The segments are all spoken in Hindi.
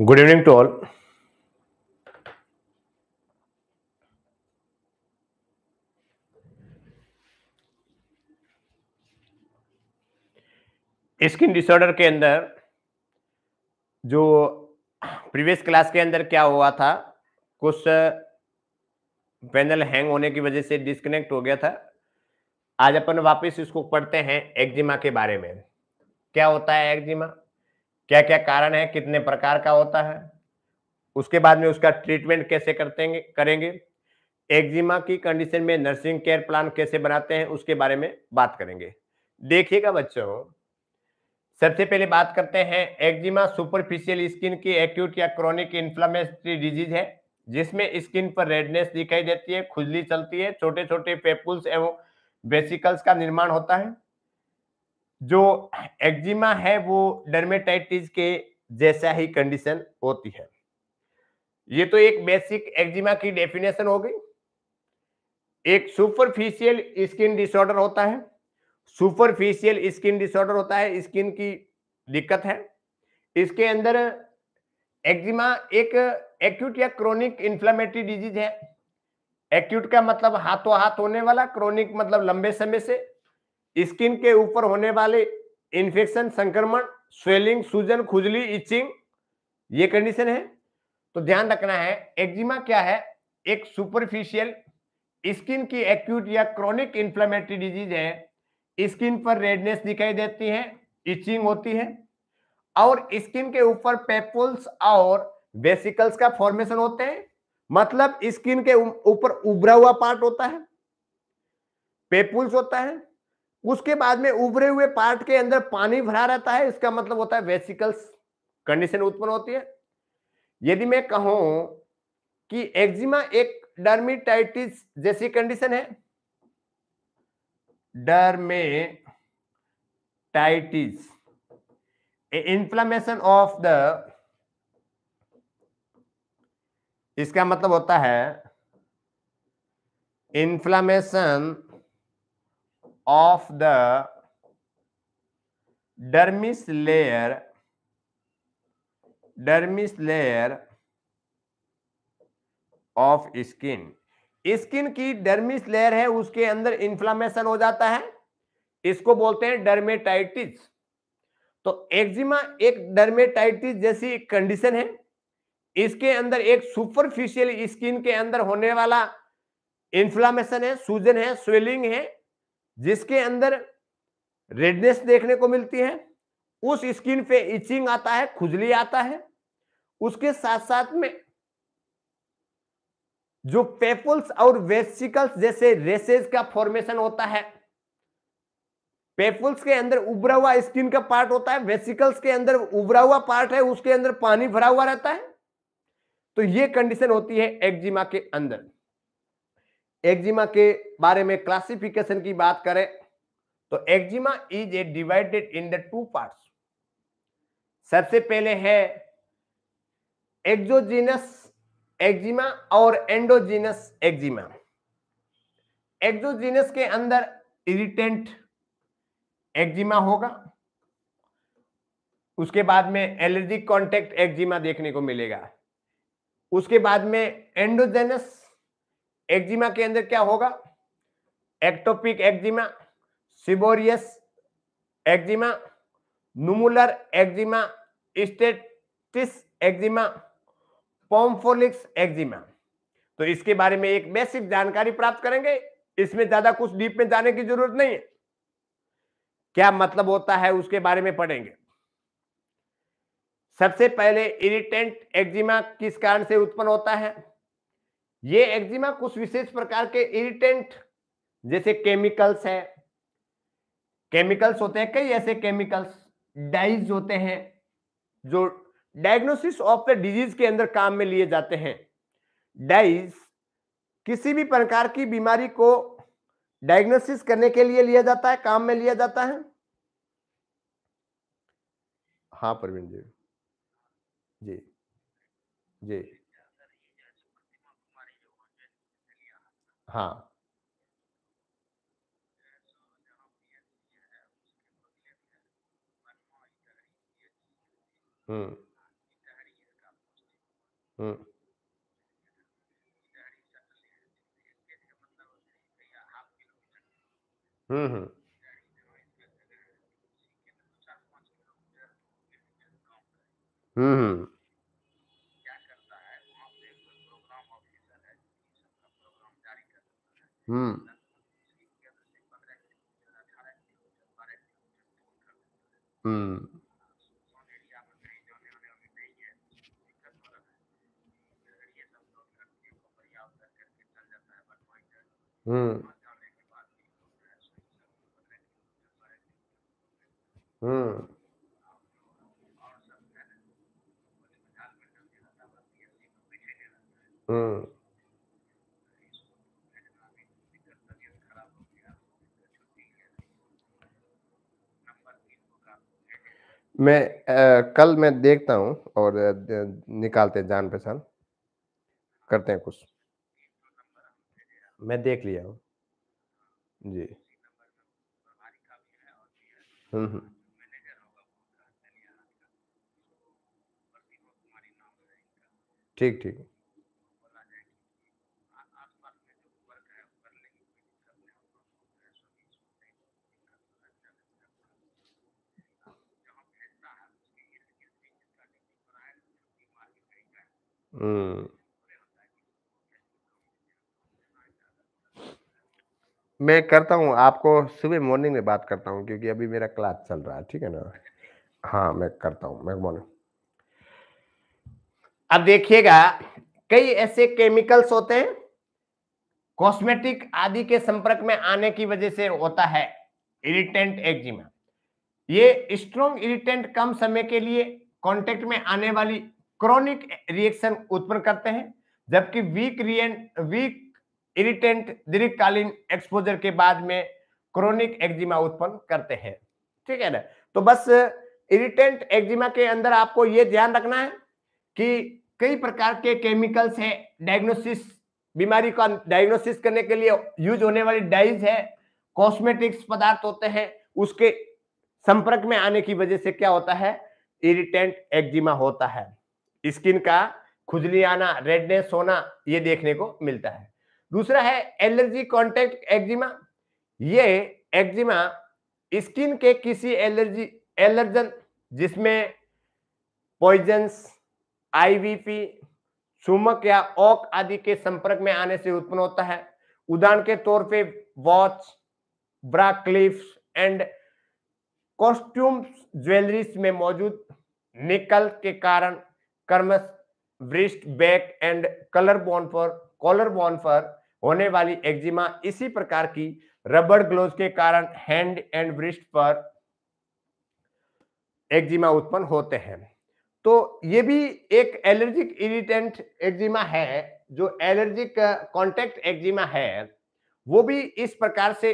Good evening to all skin disorder के अंदर जो प्रीवियस क्लास के अंदर क्या हुआ था कुछ पैनल uh, हैंग होने की वजह से डिस्कनेक्ट हो गया था आज अपन वापस इसको पढ़ते हैं एक्जिमा के बारे में क्या होता है एक्जिमा क्या क्या कारण है कितने प्रकार का होता है उसके बाद में उसका ट्रीटमेंट कैसे करते करेंगे एक्जिमा की कंडीशन में नर्सिंग केयर प्लान कैसे बनाते हैं उसके बारे में बात करेंगे देखिएगा बच्चों सबसे पहले बात करते हैं एक्जिमा सुपरफिशियल स्किन की एक्यूट या क्रॉनिक इन्फ्लामेटरी डिजीज है जिसमें स्किन पर रेडनेस दिखाई देती है खुजली चलती है छोटे छोटे पेपुल्स एवं बेसिकल्स का निर्माण होता है जो एक्जिमा है वो डर्मेटाइटिस के जैसा ही कंडीशन होती है ये तो एक बेसिक एक्जिमा की डेफिनेशन हो गई एक सुपरफिशियल स्किन डिसऑर्डर होता है सुपरफिशियल स्किन डिसऑर्डर होता है स्किन की दिक्कत है इसके अंदर एक्जिमा एक एक्यूट या क्रोनिक इंफ्लामेटरी डिजीज है एक्यूट का मतलब हाथों हाथ होने वाला क्रोनिक मतलब लंबे समय से स्किन के ऊपर होने वाले इन्फेक्शन संक्रमण स्वेलिंग सूजन खुजली इचिंग ये कंडीशन है तो ध्यान रखना है एक्जिमा क्या है एक सुपरफिशियल स्किन की एक्यूट या क्रॉनिक इंफ्लामेटरी डिजीज है स्किन पर रेडनेस दिखाई देती है इचिंग होती है और स्किन के ऊपर पेपुल्स और वेसिकल्स का फॉर्मेशन होते हैं मतलब स्किन के ऊपर उभरा हुआ पार्ट होता है पेपुल्स होता है उसके बाद में उभरे हुए पार्ट के अंदर पानी भरा रहता है इसका मतलब होता है वेसिकल्स कंडीशन उत्पन्न होती है यदि मैं कहूं कि एक्जिमा एक डर्मिटाइटिस जैसी कंडीशन है डर्मेटाइटिस इंफ्लामेशन ऑफ द इसका मतलब होता है inflammation of the dermis layer dermis layer of skin skin की डर्मिस लेयर है उसके अंदर इंफ्लामेशन हो जाता है इसको बोलते हैं डर्मेटाइटिस तो एक्जिमा एक डर्मेटाइटिस जैसी कंडीशन है इसके अंदर एक सुपरफिशियल स्किन के अंदर होने वाला इंफ्लामेशन है सूजन है स्वेलिंग है जिसके अंदर रेडनेस देखने को मिलती है उस स्किन पे इचिंग आता है खुजली आता है उसके साथ साथ में जो पेपल्स और वेसिकल्स जैसे रेसेस का फॉर्मेशन होता है पेपल्स के अंदर उभरा हुआ स्किन का पार्ट होता है वेसिकल्स के अंदर उभरा हुआ पार्ट है उसके अंदर पानी भरा हुआ रहता है तो ये कंडीशन होती है एक्जिमा के अंदर एक्जिमा के बारे में क्लासिफिकेशन की बात करें तो eczema is a divided in the two parts सबसे पहले है एक्जोजिनस एक्जिमा और एंडोजिनस एक्जिमा एक्जोजिनस के अंदर इरिटेंट एक्जिमा होगा उसके बाद में एलर्जिक कॉन्टेक्ट एक्जिमा देखने को मिलेगा उसके बाद में एंडोजेनस एक्जिमा के अंदर क्या होगा ectopic eczema seborrheic eczema nummular eczema stasis eczema pompholyx eczema तो इसके बारे में एक बेसिक जानकारी प्राप्त करेंगे इसमें ज्यादा कुछ डीप में जाने की जरूरत नहीं है क्या मतलब होता है उसके बारे में पढ़ेंगे सबसे पहले इरिटेंट एक्जिमा किस कारण से उत्पन्न होता है ये एक्जिमा कुछ विशेष प्रकार के इरिटेंट जैसे केमिकल्स है केमिकल्स होते हैं कई ऐसे केमिकल्स डाइज होते हैं जो डायग्नोसिस ऑफ द डिजीज के अंदर काम में लिए जाते हैं डाइज किसी भी प्रकार की बीमारी को डायग्नोसिस करने के लिए लिया जाता है काम में लिया जाता है हाँ प्रवीण जी जी जी हाँ हम्म हम्म हम्म हम्म हम्म हम्म हम्म हम्म हम्म मैं आ, कल मैं देखता हूँ और निकालते हैं जान पहचान। करते हैं कुछ। मैं देख लिया हूँ। जी। हम्म हुँ। हम्म। ठीक, ठीक। Mm. मैं करता हूँ, आपको सुबह मॉर्निंग में बात करता हूँ क्योंकि अभी मेरा क्लास चल रहा है, ठीक है ना? हाँ, मैं करता हूँ, मैं मॉर्निंग अब देखिएगा, कई ऐसे केमिकल्स होते हैं, कॉस्मेटिक आदि के संपर्क में आने की वजह से होता है इरिटेंट एक्जिमा। ये स्ट्रॉन्ग इरिटेंट कम समय के लिए कांटेक्ट में आने वाली क्रॉनिक रिएक्शन उत्पन्न करते हैं जबकि वीक रिएंट वीक इरिटेंट दीर्घकालीन एक्सपोजर के बाद में क्रोनिक एक्जिमा उत्पन्न करते हैं ठीक है ना तो बस इरिटेंट एक्जिमा के अंदर आपको यह ध्यान रखना है कि कई प्रकार के केमिकल्स है डायग्नोसिस बीमारी का डायग्नोसिस करने के लिए यूज होने वाली डाइज है कॉस्मेटिक्स पदार्थ होते हैं उसके संपर्क में आने की वजह से क्या होता है इरिटेंट एक्जिमा होता है स्किन का खुजली आना रेडनेस होना ये देखने को मिलता है दूसरा है एलर्जी कॉन्टेक्ट एक्जिमा ये एक्जिमा स्किन के किसी एलर्जी एलर्जन जिसमें पॉइजन्स आईवीपी सुमक या ओक आदि के संपर्क में आने से उत्पन्न होता है उदाहरण के तौर पे watch bra and costume jewelleries में मौजूद निकल के कारण कर्मस wrist back and colour bone पर कॉलर बोन पर होने वाली एक्जिमा इसी प्रकार की रबड़ ग्लोव के कारण हैंड एंड ब्रिस्ट पर एक्जिमा उत्पन्न होते हैं तो ये भी एक एलर्जिक इरिटेंट एक्जिमा है जो एलर्जिक कॉन्टेक्ट एक्जिमा है वो भी इस प्रकार से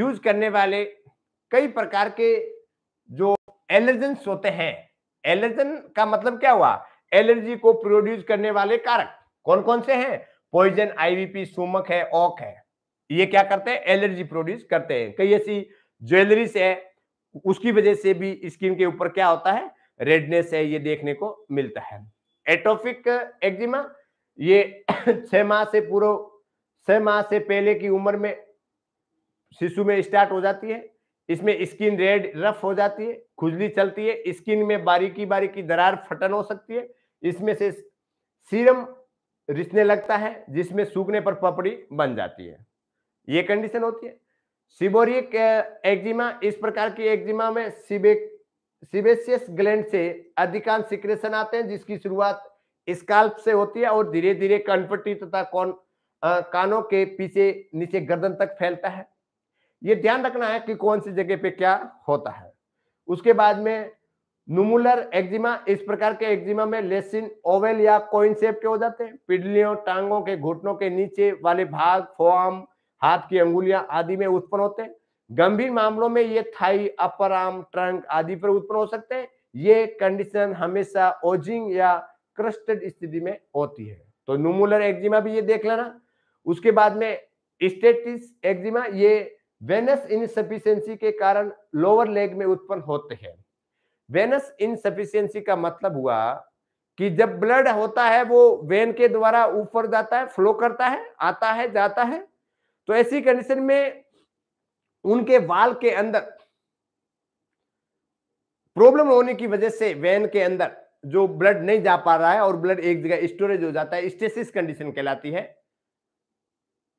यूज करने वाले कई प्रकार के जो एलर्जेंस होते हैं एलर्जन का मतलब क्या हुआ एलर्जी को प्रोड्यूस करने वाले कारक कौन कौन से हैं पॉइजन आईवीपी सुमक है ऑक है ये क्या करते हैं एलर्जी प्रोड्यूस करते हैं कई ऐसी ज्वेलरीज है उसकी वजह से भी स्किन के ऊपर क्या होता है रेडनेस है ये देखने को मिलता है एटोफिक एक्जिमा ये छह माह से पूर्व छह माह से पहले की उम्र में शिशु में स्टार्ट हो जाती है इसमें स्किन रेड रफ हो जाती है खुजली चलती है स्किन में बारीकी बारीकी दरार फटन हो सकती है इसमें से सीरम रिसने लगता है जिसमें सूखने पर पपड़ी बन जाती है ये कंडीशन होती है सिबोरिक एक्जिमा इस प्रकार की एक्जिमा में सिबे सिबेसियस ग्लैंड से अधिकांश सिक्रेशन आते हैं जिसकी शुरुआत स्काल्प से होती है और धीरे धीरे कनपट्टी तथा कौन कानों के पीछे नीचे गर्दन तक फैलता है ये ध्यान रखना है कि कौन सी जगह पे क्या होता है उसके बाद में नुमुलर एक्जिमा इस प्रकार के एक्जिमा में लेसिन ओवेल या कोइन सेप के हो जाते हैं पिडलियों टांगों के घुटनों के नीचे वाले भाग फोआम हाथ की अंगुलियां आदि में उत्पन्न होते हैं गंभीर मामलों में ये थाई अपर आर्म ट्रंक आदि पर उत्पन्न हो सकते हैं ये कंडीशन हमेशा ओजिंग या क्रस्टेड स्थिति में होती है तो नुमुलर एक्जिमा भी ये देख लेना उसके बाद में स्टेटिस एक्जिमा ये वेनस इनसफिशियंसी के कारण लोअर लेग में उत्पन्न होते हैं वेनस इनसफिशियंसी का मतलब हुआ कि जब ब्लड होता है वो वेन के द्वारा ऊपर जाता है फ्लो करता है आता है जाता है तो ऐसी कंडीशन में उनके वाल के अंदर प्रॉब्लम होने की वजह से वेन के अंदर जो ब्लड नहीं जा पा रहा है और ब्लड एक जगह स्टोरेज हो जाता है स्टेसिस कंडीशन कहलाती है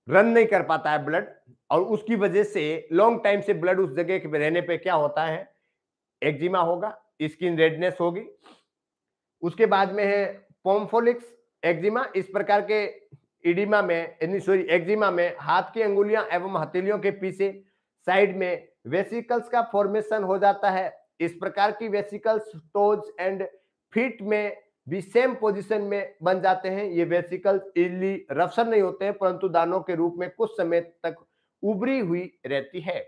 रन नहीं कर पाता है ब्लड और उसकी वजह से लॉन्ग टाइम से ब्लड उस जगह के रहने पे क्या होता है एक्जिमा होगा स्किन रेडनेस होगी उसके बाद में है पोम्फोलिक्स एक्जिमा इस प्रकार के इडिमा में सॉरी एक्जिमा में हाथ की अंगुलियां एवं हथेलियों के पीछे साइड में वेसिकल्स का फॉर्मेशन हो जाता है इस प्रकार की वेसिकल्स टोज एंड फीट में भी सेम पोजीशन में बन जाते हैं ये वेसिकल्स इजली रफ्सर नहीं होते हैं परंतु दानों के रूप में कुछ समय तक उभरी हुई रहती है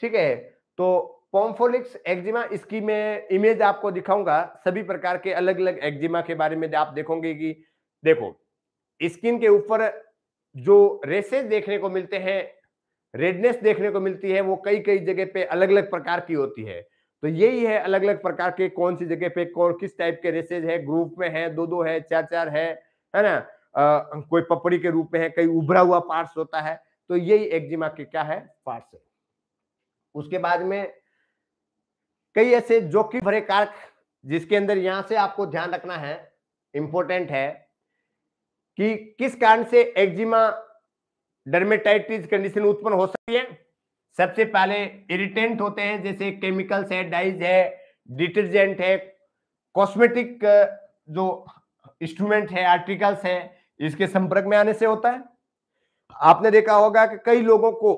ठीक है तो पॉम्फोलिक्स एक्जिमा इसकी मैं इमेज आपको दिखाऊंगा सभी प्रकार के अलग अलग एक्जिमा के बारे में आप देखोगे कि देखो स्किन के ऊपर जो रेसेस देखने को मिलते हैं रेडनेस देखने को मिलती है वो कई कई जगह पे अलग अलग प्रकार की होती है तो यही है अलग अलग प्रकार के कौन सी जगह पे कौन किस टाइप के रेसेज है ग्रुप में है दो दो है चार चार है है ना आ, कोई पपड़ी के रूप में है कई उभरा हुआ पार्ट्स होता है तो यही एक्जिमा के क्या है पार्ट है उसके बाद में कई ऐसे जोखिम भरे कारक जिसके अंदर यहां से आपको ध्यान रखना है इंपॉर्टेंट है कि किस कारण से एक्जिमा डर्मेटाइटिस कंडीशन उत्पन्न हो सकती है सबसे पहले इरिटेंट होते हैं जैसे केमिकल्स है डाइज है डिटर्जेंट है कॉस्मेटिक जो इंस्ट्रूमेंट है आर्टिकल्स है इसके संपर्क में आने से होता है आपने देखा होगा कि कई लोगों को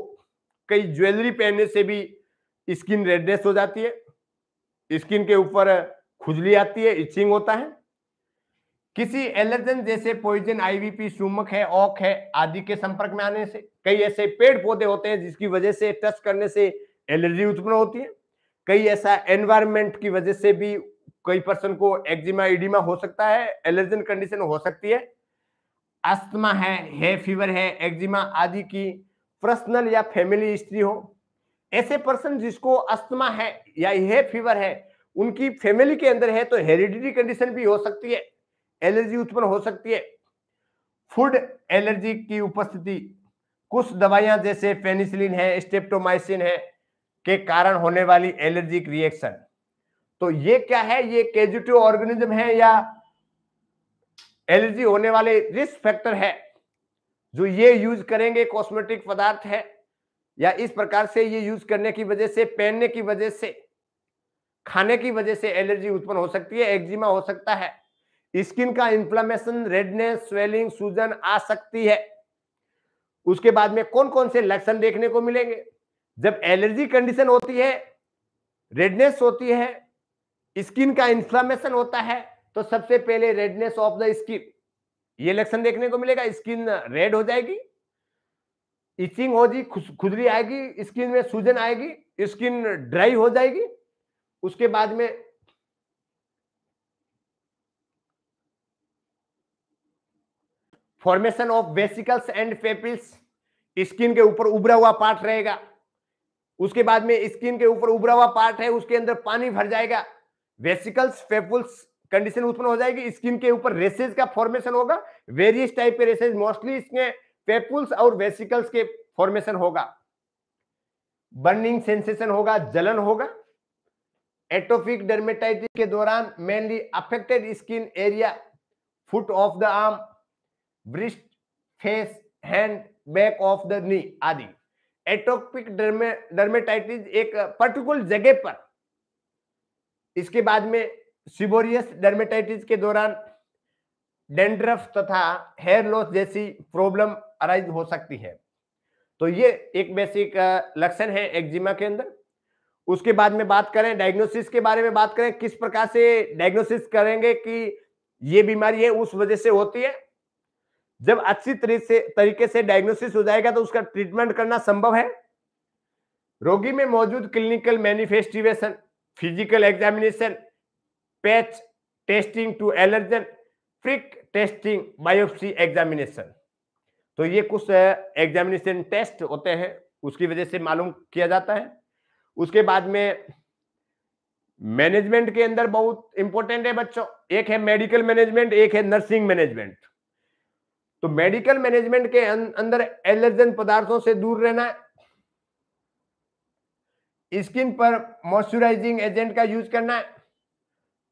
कई ज्वेलरी पहनने से भी स्किन रेडनेस हो जाती है स्किन के ऊपर खुजली आती है इचिंग होता है किसी एलर्जन जैसे पॉइजन आईवीपी सुमक है ऑक है आदि के संपर्क में आने से कई ऐसे पेड़ पौधे होते हैं जिसकी वजह से टच करने से एलर्जी उत्पन्न होती है कई ऐसा एनवायरमेंट की वजह से भी कई पर्सन को एक्जिमा इडिमा हो सकता है एलर्जन कंडीशन हो सकती है अस्थमा है हे फीवर है एक्जिमा आदि की पर्सनल या फैमिली हिस्ट्री हो ऐसे पर्सन जिसको अस्थमा है या हे फीवर है उनकी फैमिली के अंदर है तो हेरिडिटी कंडीशन भी हो सकती है एलर्जी उत्पन्न हो सकती है फूड एलर्जी की उपस्थिति कुछ दवाइयां जैसे पेनिसिलिन है स्टेप्टोमाइसिन है के कारण होने वाली एलर्जिक रिएक्शन तो ये क्या है ये कैजुटिव ऑर्गेनिज्म है या एलर्जी होने वाले रिस्क फैक्टर है जो ये यूज करेंगे कॉस्मेटिक पदार्थ है या इस प्रकार से ये यूज करने की वजह से पहनने की वजह से खाने की वजह से एलर्जी उत्पन्न हो सकती है एक्जिमा हो सकता है स्किन का इंफ्लामेशन रेडनेस स्वेलिंग सूजन आ सकती है उसके बाद में कौन कौन से लक्षण देखने को मिलेंगे जब एलर्जी कंडीशन होती है रेडनेस होती है स्किन का इंफ्लामेशन होता है तो सबसे पहले रेडनेस ऑफ द स्किन ये लक्षण देखने को मिलेगा स्किन रेड हो जाएगी इचिंग जी खुजली आएगी स्किन में सूजन आएगी स्किन ड्राई हो जाएगी उसके बाद में formation of vesicles and papules skin के ऊपर उभरा हुआ पार्ट रहेगा उसके बाद में स्किन के ऊपर उभरा हुआ पार्ट है उसके अंदर पानी भर जाएगा वेसिकल्स पेपुल्स कंडीशन उत्पन्न हो जाएगी स्किन के ऊपर रेसेज का फॉर्मेशन होगा वेरियस टाइप के रेसेज मोस्टली इसमें पेपुल्स और वेसिकल्स के फॉर्मेशन होगा बर्निंग सेंसेशन होगा जलन होगा एटोफिक डर्मेटाइटिस के दौरान mainly affected skin area foot of the arm wrist face hand back of the knee आदि एटोपिक डर्मे डर्मेटाइटिस एक पर्टिकुलर जगह पर इसके बाद में सिबोरियस डर्मेटाइटिस के दौरान डेंड्रफ तथा हेयर लॉस जैसी प्रॉब्लम अराइज हो सकती है तो ये एक बेसिक लक्षण है एक्जिमा के अंदर उसके बाद में बात करें डायग्नोसिस के बारे में बात करें किस प्रकार से डायग्नोसिस करेंगे कि ये बीमारी है उस वजह से होती है जब अच्छी तरीके से तरीके से डायग्नोसिस हो जाएगा तो उसका ट्रीटमेंट करना संभव है रोगी में मौजूद clinical manifestation physical examination patch testing to allergen prick testing biopsy examination तो ये कुछ एग्जामिनेशन टेस्ट होते हैं उसकी वजह से मालूम किया जाता है उसके बाद में मैनेजमेंट के अंदर बहुत इंपॉर्टेंट है बच्चों एक है मेडिकल मैनेजमेंट एक है नर्सिंग मैनेजमेंट तो मेडिकल मैनेजमेंट के अं-, अंदर एलर्जन पदार्थों से दूर रहना स्किन पर मॉइस्चराइजिंग एजेंट का यूज करना है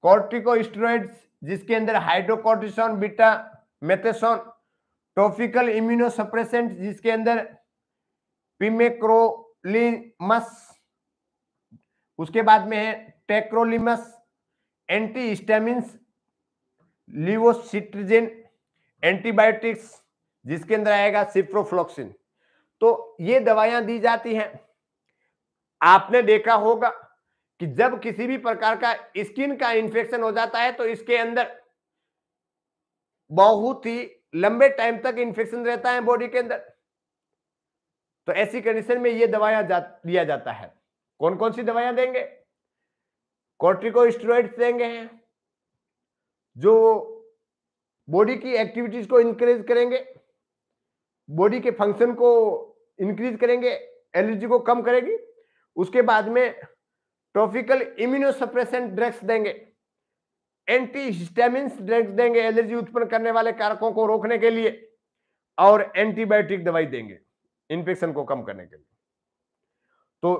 कॉर्टिकोस्टेरॉइड्स जिसके अंदर hydrocortisone betamethasone immunosuppressant जिसके अंदर पिमेक्रोलिमस उसके बाद में है tacrolimus antihistamines levocetirizine antibiotics जिसके अंदर आएगा सिप्रोफ्लोक्सिन तो ये दवाइयां दी जाती हैं आपने देखा होगा कि जब किसी भी प्रकार का स्किन का इंफेक्शन हो जाता है तो इसके अंदर बहुत ही लंबे टाइम तक इंफेक्शन रहता है बॉडी के अंदर तो ऐसी कंडीशन में ये दवाया जा, दिया जाता है कौन कौन सी दवाइयां देंगे कॉर्टिकोस्टेरॉइड्स देंगे हैं जो बॉडी की एक्टिविटीज को इंक्रीज करेंगे बॉडी के फंक्शन को इंक्रीज करेंगे एलर्जी को कम करेगी उसके बाद में ट्रॉफिकल इम्यूनोसप्रेसेंट ड्रग्स देंगे एंटी ड्रग्स देंगे एलर्जी उत्पन्न करने वाले कारकों को रोकने के लिए और एंटीबायोटिक दवाई देंगे इंफेक्शन को कम करने के लिए तो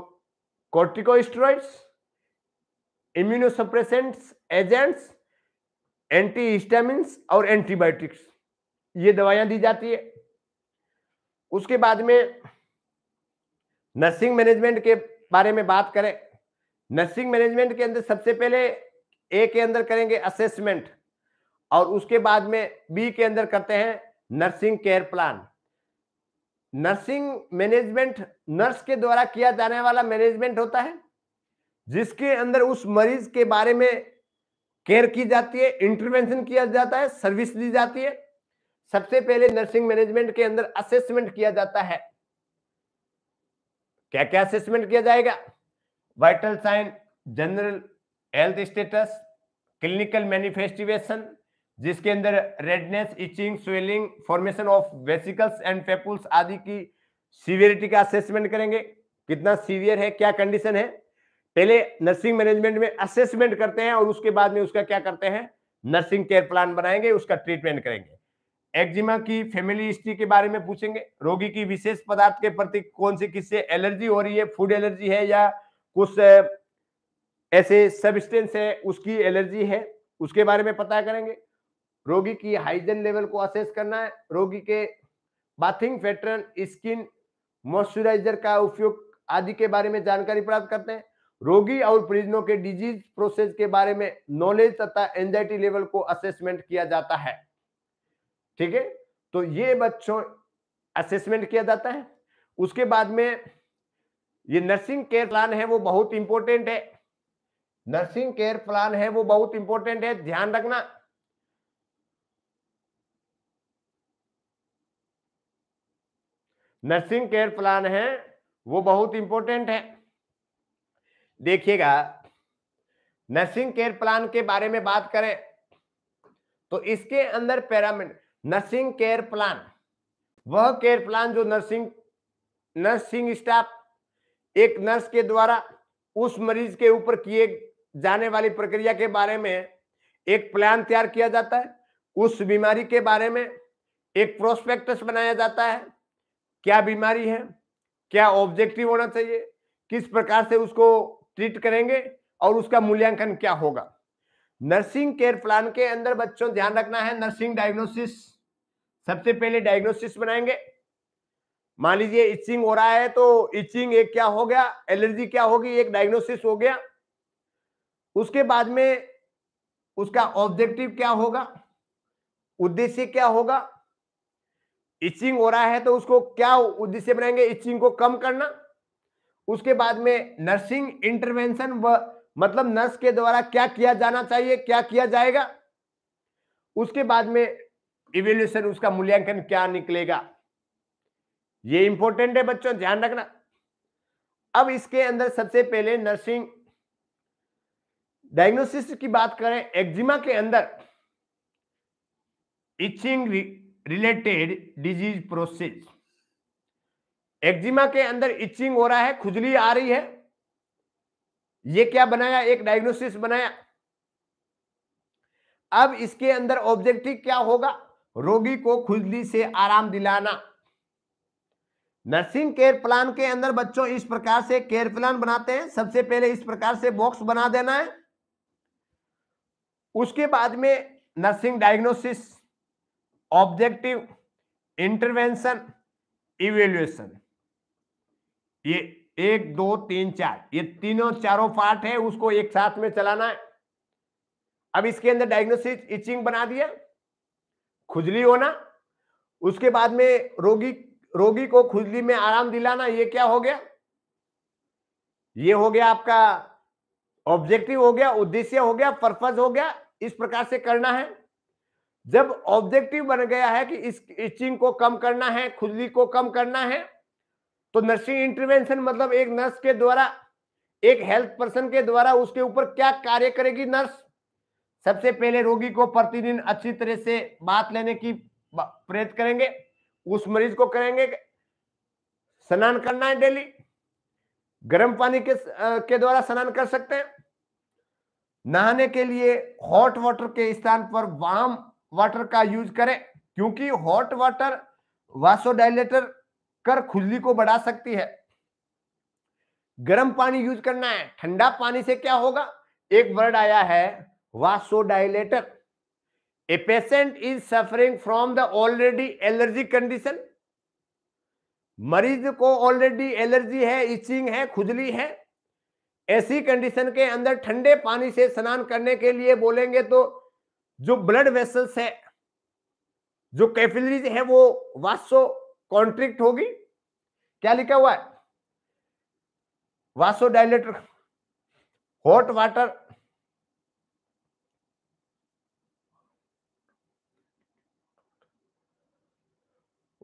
कॉर्टिकोस्टेरॉइड्स इम्यूनोसप्रेसेंट्स एजेंट्स एंटी और एंटीबायोटिक्स ये दवाइयां दी जाती है उसके बाद में नर्सिंग मैनेजमेंट के बारे में बात करें नर्सिंग मैनेजमेंट के अंदर सबसे पहले ए के अंदर करेंगे असेसमेंट और उसके बाद में बी के अंदर करते हैं nursing care plan nursing management nurse के द्वारा किया जाने वाला मैनेजमेंट होता है जिसके अंदर उस मरीज के बारे में केयर की जाती है इंटरवेंशन किया जाता है सर्विस दी जाती है सबसे पहले नर्सिंग मैनेजमेंट के अंदर असेसमेंट किया जाता है क्या क्या असेसमेंट किया जाएगा vital sign general health status clinical manifestation जिसके अंदर redness itching swelling formation of vesicles and papules आदि की सीवियरिटी का असेसमेंट करेंगे कितना सीवियर है क्या कंडीशन है पहले नर्सिंग मैनेजमेंट में असेसमेंट करते हैं और उसके बाद में उसका क्या करते हैं नर्सिंग केयर प्लान बनाएंगे उसका ट्रीटमेंट करेंगे एक्जिमा की फैमिली हिस्ट्री के बारे में पूछेंगे रोगी की विशेष पदार्थ के प्रति कौन सी किससे एलर्जी हो रही है फूड एलर्जी है या कुछ ऐसे सब्सटेंस है उसकी एलर्जी है उसके बारे में पता करेंगे रोगी की हाइजन लेवल को असेस करना है रोगी के बाथिंग पैटर्न स्किन मॉइस्चराइजर का उपयोग आदि के बारे में जानकारी प्राप्त करते हैं रोगी और परिजनों के डिजीज प्रोसेस के बारे में नॉलेज तथा एंजाइटी लेवल को असेसमेंट किया जाता है ठीक है तो ये बच्चों असेसमेंट किया जाता है उसके बाद में ये नर्सिंग केयर प्लान है वो बहुत इंपॉर्टेंट है नर्सिंग केयर प्लान है वो बहुत इंपॉर्टेंट है ध्यान रखना नर्सिंग केयर प्लान है वो बहुत इंपॉर्टेंट है देखिएगा नर्सिंग केयर प्लान के बारे में बात करें तो इसके अंदर पैरामीटर नर्सिंग केयर प्लान वह केयर प्लान जो नर्सिंग नर्सिंग स्टाफ एक नर्स के द्वारा उस मरीज के ऊपर किए जाने वाली प्रक्रिया के बारे में एक प्लान तैयार किया जाता है उस बीमारी के बारे में एक प्रोस्पेक्टस बनाया जाता है क्या बीमारी है क्या ऑब्जेक्टिव होना चाहिए किस प्रकार से उसको ट्रीट करेंगे और उसका मूल्यांकन क्या होगा नर्सिंग केयर प्लान के अंदर बच्चों ध्यान रखना है नर्सिंग डायग्नोसिस सबसे पहले डायग्नोसिस बनाएंगे मान लीजिए इचिंग हो रहा है तो इचिंग एक क्या हो गया एलर्जी क्या होगी एक डायग्नोसिस हो गया उसके बाद में उसका ऑब्जेक्टिव क्या होगा उद्देश्य क्या होगा इचिंग हो रहा है तो उसको क्या उद्देश्य बनाएंगे इचिंग को कम करना उसके बाद में नर्सिंग इंटरवेंशन व मतलब नर्स के द्वारा क्या किया जाना चाहिए क्या किया जाएगा उसके बाद में इवेल्यूशन उसका मूल्यांकन क्या निकलेगा ये इंपॉर्टेंट है बच्चों ध्यान रखना अब इसके अंदर सबसे पहले नर्सिंग डायग्नोसिस की बात करें एक्जिमा के अंदर itching related disease process eczema के अंदर इचिंग हो रहा है खुजली आ रही है ये क्या बनाया एक डायग्नोसिस बनाया अब इसके अंदर ऑब्जेक्टिव क्या होगा रोगी को खुजली से आराम दिलाना नर्सिंग केयर प्लान के अंदर बच्चों इस प्रकार से केयर प्लान बनाते हैं सबसे पहले इस प्रकार से बॉक्स बना देना है उसके बाद में nursing diagnosis objective intervention evaluation ये एक दो तीन चार ये तीनों चारों पार्ट है उसको एक साथ में चलाना है अब इसके अंदर डायग्नोसिस इचिंग बना दिया खुजली होना उसके बाद में रोगी रोगी को खुजली में आराम दिलाना ये क्या हो गया ये हो गया आपका ऑब्जेक्टिव हो गया उद्देश्य हो गया पर्पज हो गया इस प्रकार से करना है जब ऑब्जेक्टिव बन गया है कि इस इचिंग को कम करना है खुजली को कम करना है तो नर्सिंग इंटरवेंशन मतलब एक नर्स के द्वारा एक हेल्थ पर्सन के द्वारा उसके ऊपर क्या कार्य करेगी नर्स सबसे पहले रोगी को प्रतिदिन अच्छी तरह से बात लेने की प्रेरित करेंगे उस मरीज को कहेंगे स्नान करना है डेली गर्म पानी के के द्वारा स्नान कर सकते हैं नहाने के लिए हॉट वाटर के स्थान पर वार्म वाटर का यूज करें क्योंकि हॉट वाटर वासोडाइलेटर कर खुजली को बढ़ा सकती है गर्म पानी यूज करना है ठंडा पानी से क्या होगा एक वर्ड आया है वासोडाइलेटर a patient is suffering from the already allergic condition मरीज को ऑलरेडी एलर्जी है इचिंग है खुजली है ऐसी कंडीशन के अंदर ठंडे पानी से स्नान करने के लिए बोलेंगे तो जो ब्लड वेसल्स है जो कैफिलरीज है वो वास्तो कॉन्ट्रिक्ट होगी क्या लिखा हुआ है vasodilator hot water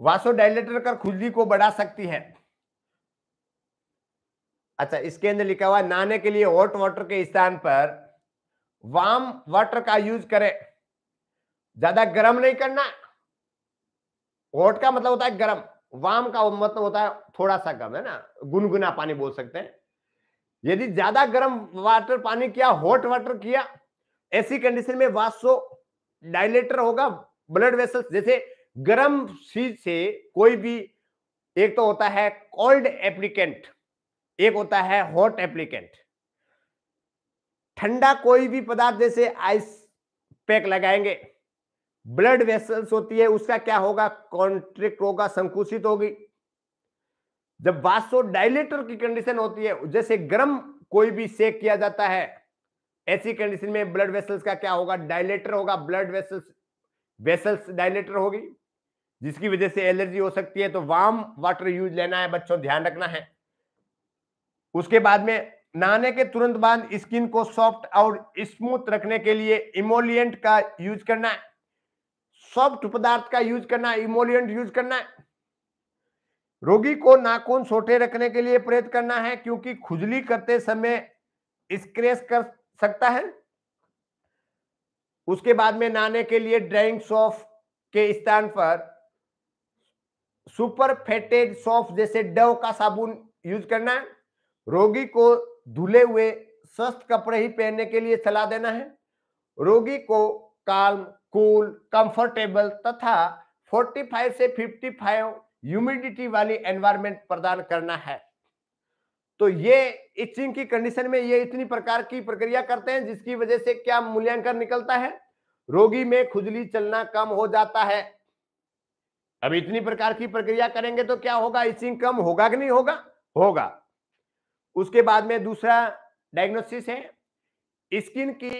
vasodilator कर खुजली को बढ़ा सकती है अच्छा इसके अंदर लिखा हुआ नहाने के लिए हॉट वाटर के स्थान पर वार्म वाटर का यूज करें ज्यादा गर्म नहीं करना हॉट का मतलब होता है गर्म वाम का मतलब होता है थोड़ा सा गर्म है ना गुनगुना पानी बोल सकते हैं यदि ज्यादा गर्म वाटर पानी किया हॉट वाटर किया ऐसी कंडीशन में वासो डायलेटर होगा ब्लड वेसल्स जैसे गर्म चीज से कोई भी एक तो होता है कोल्ड एप्लीकेंट एक होता है हॉट एप्लीकेंट ठंडा कोई भी पदार्थ जैसे आइस पैक लगाएंगे ब्लड वेसल्स होती है उसका क्या होगा कॉन्ट्रिक्ट होगा संकुचित होगी जब वास्तव डायलेटर की कंडीशन होती है जैसे गर्म कोई भी सेक किया जाता है ऐसी कंडीशन में ब्लड वेसल्स का क्या होगा डायलेटर होगा ब्लड वेसल्स वेसल्स डायलेटर होगी जिसकी वजह से एलर्जी हो सकती है तो वार्म वाटर यूज लेना है बच्चों ध्यान रखना है उसके बाद में नहाने के तुरंत बाद स्किन को सॉफ्ट और स्मूथ रखने के लिए इमोलियंट का यूज करना है सॉफ्ट पदार्थ का यूज करना है इमोलियंट यूज करना है रोगी को नाखून छोटे रखने के लिए प्रेरित करना है क्योंकि खुजली करते समय स्क्रेच कर सकता है उसके बाद में नहाने के लिए ड्राइंग सॉफ्ट के स्थान पर सुपर फेटेड सॉफ जैसे डव का साबुन यूज करना है रोगी को धुले हुए स्वस्थ कपड़े ही पहनने के लिए सलाह देना है रोगी को काल कूल कंफर्टेबल तथा 45 से 55 ह्यूमिडिटी वाली एनवायरमेंट प्रदान करना है तो ये इचिंग की कंडीशन में ये इतनी प्रकार की प्रक्रिया करते हैं जिसकी वजह से क्या मूल्यांकन निकलता है रोगी में खुजली चलना कम हो जाता है अब इतनी प्रकार की प्रक्रिया करेंगे तो क्या होगा इचिंग कम होगा कि नहीं होगा होगा उसके बाद में दूसरा डायग्नोसिस है स्किन की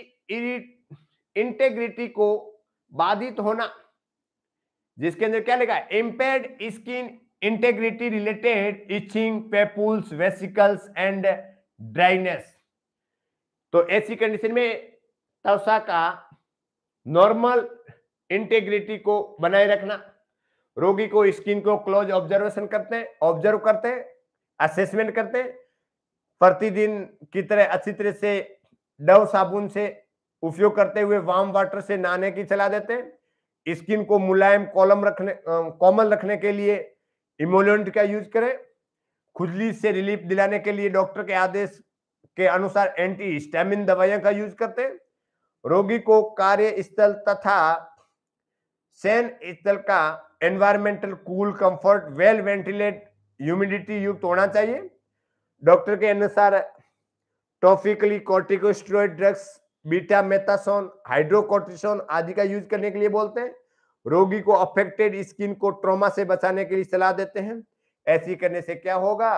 इंटेग्रिटी को बाधित होना जिसके अंदर क्या लिखा है impaired skin integrity related itching papules vesicles and dryness तो ऐसी कंडीशन में त्वचा का नॉर्मल इंटेग्रिटी को बनाए रखना रोगी को स्किन को क्लोज ऑब्जर्वेशन करते हैं ऑब्जर्व करते हैं असेसमेंट करते हैं प्रतिदिन की तरह अच्छी तरह से डव साबुन से उपयोग करते हुए वार्म वाटर से नहाने की सलाह देते हैं स्किन को मुलायम कॉलम रखने कॉमल रखने के लिए इमोलेंट का यूज करें खुजली से रिलीफ दिलाने के लिए डॉक्टर के आदेश के अनुसार एंटी स्टेमिन दवाइयों का यूज करते हैं रोगी को कार्य स्थल तथा शयन स्थल का environmental cool comfort well ventilate humidity युक्त होना चाहिए डॉक्टर के अनुसार topically corticosteroid drugs betamethasone hydrocortisone आदि का यूज करने के लिए बोलते हैं रोगी को अफेक्टेड स्किन को ट्रोमा से बचाने के लिए सलाह देते हैं ऐसी करने से क्या होगा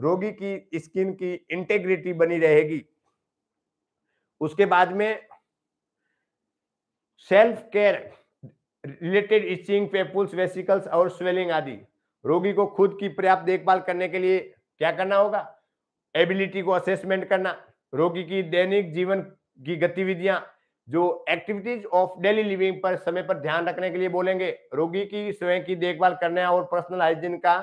रोगी की स्किन की इंटेग्रिटी बनी रहेगी उसके बाद में self care related itching papules vesicles और स्वेलिंग आदि रोगी को खुद की पर्याप्त देखभाल करने के लिए क्या करना होगा एबिलिटी को असेसमेंट करना रोगी की दैनिक जीवन की गतिविधियां जो एक्टिविटीज ऑफ डेली लिविंग पर समय पर ध्यान रखने के लिए बोलेंगे रोगी की स्वयं की देखभाल करने और पर्सनल हाइजीन का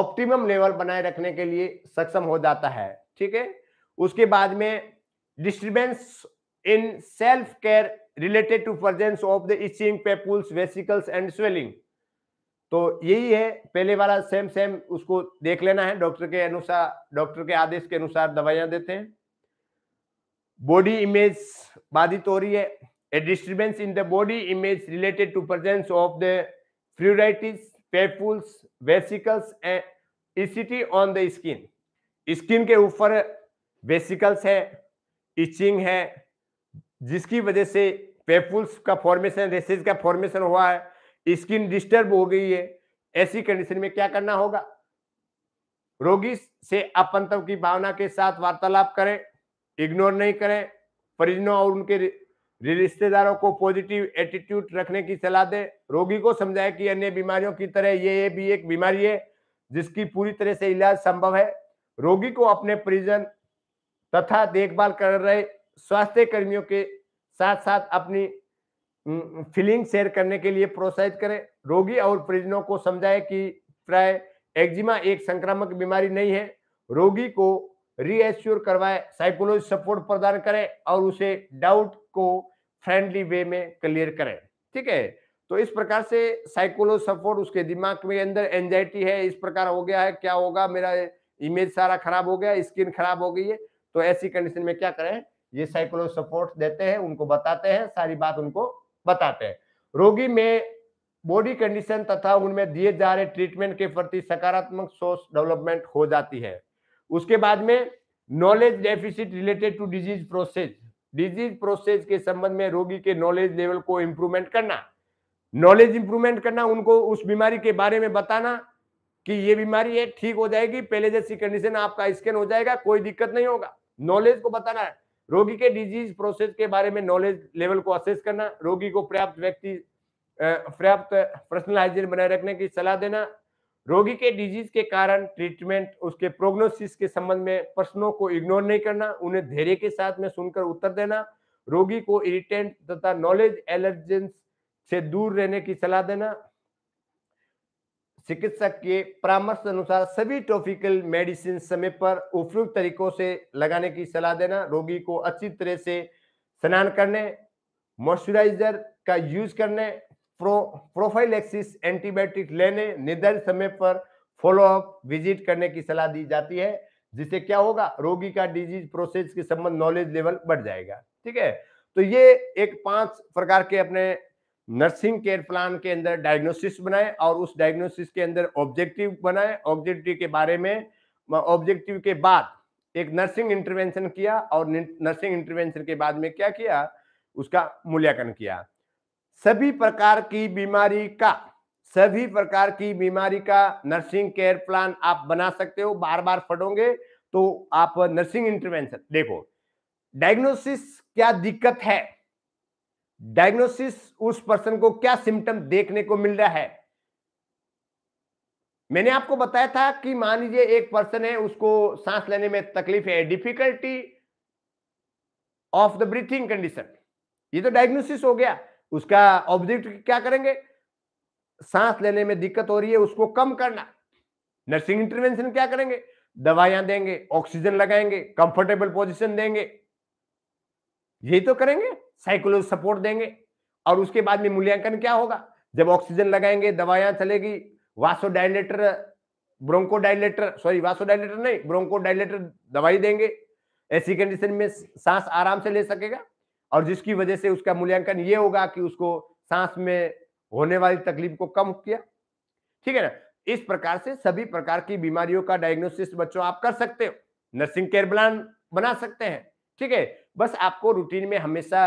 ऑप्टिमम लेवल बनाए रखने के लिए सक्षम हो जाता है ठीक है उसके बाद में disturbance in self care related to presence of the itching papules vesicles and swelling तो यही है पहले वाला सेम सेम उसको देख लेना है डॉक्टर के अनुसार डॉक्टर के आदेश के अनुसार दवाइयां देते हैं बॉडी इमेज बाधित हो रही है a disturbance in the body image related to presence of the pruritus papules vesicles and इसिटी ऑन द स्किन स्किन के ऊपर वेसिकल्स है इचिंग है जिसकी वजह से पेपुल्स का फॉर्मेशन रेसेज का फॉर्मेशन हुआ है स्किन डिस्टर्ब हो गई है ऐसी कंडीशन में क्या करना होगा रोगी से अपंतव की भावना के साथ वार्तालाप करें इग्नोर नहीं करें परिजनों और उनके रिश्तेदारों को पॉजिटिव एटीट्यूड रखने की सलाह दें रोगी को समझाएं कि अन्य बीमारियों की तरह ये भी एक बीमारी है जिसकी पूरी तरह से इलाज संभव है रोगी को अपने परिजन तथा देखभाल कर रहे स्वास्थ्य कर्मियों के साथ साथ अपनी फीलिंग शेयर करने के लिए प्रोत्साहित करें रोगी और परिजनों को समझाए कि प्राय एक्जिमा एक संक्रामक बीमारी नहीं है रोगी को रीएश्योर करवाए साइकोलॉजी सपोर्ट प्रदान करें और उसे डाउट को फ्रेंडली वे में क्लियर करें ठीक है तो इस प्रकार से साइकोलॉजी सपोर्ट उसके दिमाग में अंदर एंजाइटी है इस प्रकार हो गया है क्या होगा मेरा इमेज सारा खराब हो गया स्किन खराब हो गई है तो ऐसी कंडीशन में क्या करें ये साइकोलो सपोर्ट देते हैं उनको बताते हैं सारी बात उनको बताते हैं रोगी में बॉडी कंडीशन तथा उनमें दिए जा रहे ट्रीटमेंट के प्रति सकारात्मक सोच डेवलपमेंट हो जाती है उसके बाद में knowledge deficit related to disease process disease process के संबंध में रोगी के नॉलेज लेवल को इम्प्रूवमेंट करना नॉलेज इंप्रूवमेंट करना उनको उस बीमारी के बारे में बताना कि ये बीमारी है ठीक हो जाएगी पहले जैसी कंडीशन आपका स्कैन हो जाएगा कोई दिक्कत नहीं होगा नॉलेज को बताना है रोगी के डिजीज प्रोसेस के बारे में नॉलेज लेवल को असेस करना रोगी को पर्याप्त व्यक्ति पर्याप्त हाइजीन बनाए रखने की सलाह देना रोगी के डिजीज के कारण ट्रीटमेंट उसके प्रोग्नोसिस के संबंध में प्रश्नों को इग्नोर नहीं करना उन्हें धैर्य के साथ में सुनकर उत्तर देना रोगी को इरिटेंट तथा नॉलेज एलर्जेंस से दूर रहने की सलाह देना चिकित्सक के परामर्श अनुसार सभी टॉपिकल मेडिसिन समय पर उपयुक्त तरीकों से लगाने की सलाह देना रोगी को अच्छी तरह से स्नान करने मॉइस्चराइजर का यूज करने प्रो प्रोफाइल एक्सिस एंटीबायोटिक लेने निर्धारित समय पर फॉलोअप विजिट करने की सलाह दी जाती है जिससे क्या होगा रोगी का डिजीज प्रोसेस के संबंध नॉलेज लेवल बढ़ जाएगा ठीक है तो ये एक पांच प्रकार के अपने नर्सिंग केयर प्लान के अंदर डायग्नोसिस बनाए और उस डायग्नोसिस के अंदर ऑब्जेक्टिव बनाए ऑब्जेक्टिव के बारे में ऑब्जेक्टिव के बाद एक नर्सिंग इंटरवेंशन किया और नर्सिंग इंटरवेंशन के बाद में क्या किया उसका मूल्यांकन किया सभी प्रकार की बीमारी का सभी प्रकार की बीमारी का नर्सिंग केयर प्लान आप बना सकते हो बार बार पढ़ोगे तो आप नर्सिंग इंटरवेंशन देखो डायग्नोसिस क्या दिक्कत है डायग्नोसिस उस पर्सन को क्या सिम्टम देखने को मिल रहा है मैंने आपको बताया था कि मान लीजिए एक पर्सन है उसको सांस लेने में तकलीफ है difficulty of the breathing condition ये तो डायग्नोसिस हो गया उसका ऑब्जेक्ट क्या करेंगे सांस लेने में दिक्कत हो रही है उसको कम करना नर्सिंग इंटरवेंशन क्या करेंगे दवाइयां देंगे ऑक्सीजन लगाएंगे कंफर्टेबल पोजिशन देंगे यही तो करेंगे साइकोलॉजी सपोर्ट देंगे और उसके बाद में मूल्यांकन क्या होगा जब ऑक्सीजन लगाएंगे दवाया चलेगी vasodilator bronchodilator sorry vasodilator नहीं ब्रोंको डायलेटर दवाई देंगे ऐसी कंडीशन में सांस आराम से ले सकेगा और जिसकी वजह से उसका मूल्यांकन ये होगा कि उसको सांस में होने वाली तकलीफ को कम किया ठीक है ना इस प्रकार से सभी प्रकार की बीमारियों का डायग्नोसिस बच्चों आप कर सकते हो नर्सिंग केयर प्लान बना सकते हैं ठीक है बस आपको रूटीन में हमेशा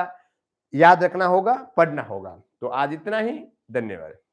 याद रखना होगा पढ़ना होगा तो आज इतना ही धन्यवाद